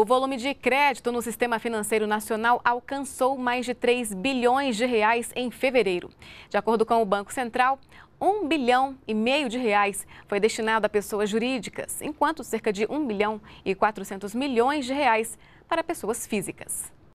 O volume de crédito no sistema financeiro nacional alcançou mais de 3 bilhões de reais em fevereiro. De acordo com o Banco Central, 1 bilhão e meio de reais foi destinado a pessoas jurídicas, enquanto cerca de 1 bilhão e 400 milhões de reais para pessoas físicas.